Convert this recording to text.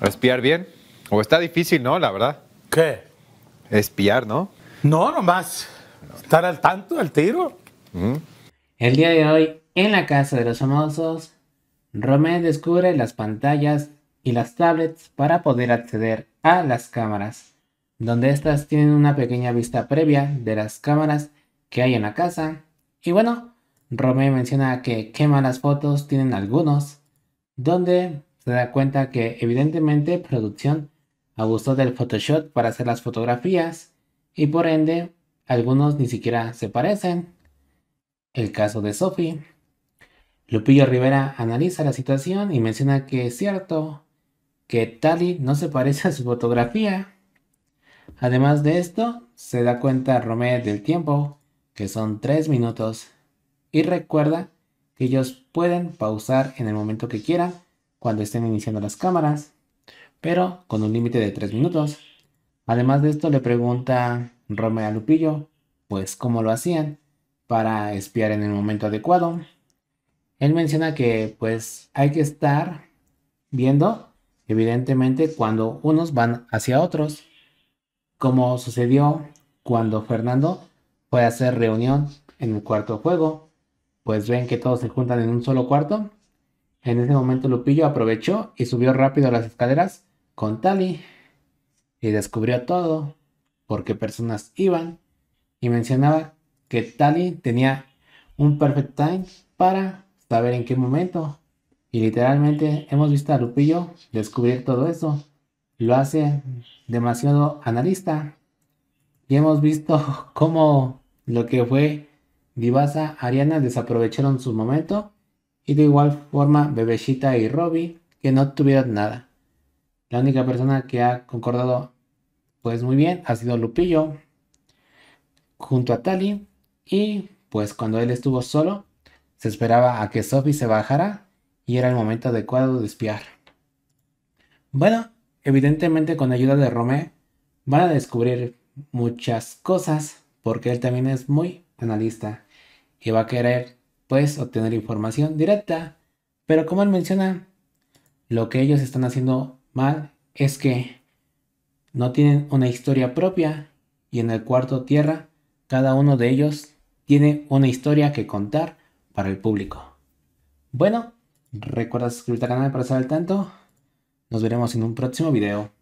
¿Espiar bien? O está difícil, ¿no? La verdad. ¿Qué? Espiar, ¿no? No, nomás. Estar al tanto del tiro. El día de hoy, en la casa de los famosos, Romé descubre las pantallas y las tablets para poder acceder a las cámaras, donde estas tienen una pequeña vista previa de las cámaras que hay en la casa. Y bueno, Romé menciona que qué malas fotos, tienen algunos, donde se da cuenta que evidentemente producción abusó del Photoshop para hacer las fotografías y por ende algunos ni siquiera se parecen. El caso de Sophie. Lupillo Rivera analiza la situación y menciona que es cierto que Tali no se parece a su fotografía. Además de esto, se da cuenta Romé del tiempo, que son 3 minutos, y recuerda que ellos pueden pausar en el momento que quieran cuando estén iniciando las cámaras, pero con un límite de 3 minutos. Además de esto, le pregunta Romeo a Lupillo, pues cómo lo hacían para espiar en el momento adecuado. Él menciona que pues hay que estar viendo, evidentemente, cuando unos van hacia otros, como sucedió cuando Fernando fue a hacer reunión en el cuarto juego, pues ven que todos se juntan en un solo cuarto en ese momento Lupillo aprovechó y subió rápido a las escaleras con Tali y descubrió todo, por qué personas iban y mencionaba que Tali tenía un perfect time para saber en qué momento. Y literalmente hemos visto a Lupillo descubrir todo eso. Lo hace demasiado analista. Y hemos visto cómo lo que fue Divasa Ariana desaprovecharon su momento y de igual forma bebecita y Robbie, que no tuvieron nada. La única persona que ha concordado pues muy bien ha sido Lupillo junto a Tali y pues cuando él estuvo solo se esperaba a que Sophie se bajara y era el momento adecuado de espiar. Bueno, evidentemente con ayuda de Romé van a descubrir muchas cosas porque él también es muy analista y va a querer puedes obtener información directa. Pero como él menciona, lo que ellos están haciendo mal es que no tienen una historia propia y en el cuarto tierra cada uno de ellos tiene una historia que contar para el público. Bueno, recuerda suscribirte al canal para estar al tanto. Nos veremos en un próximo video.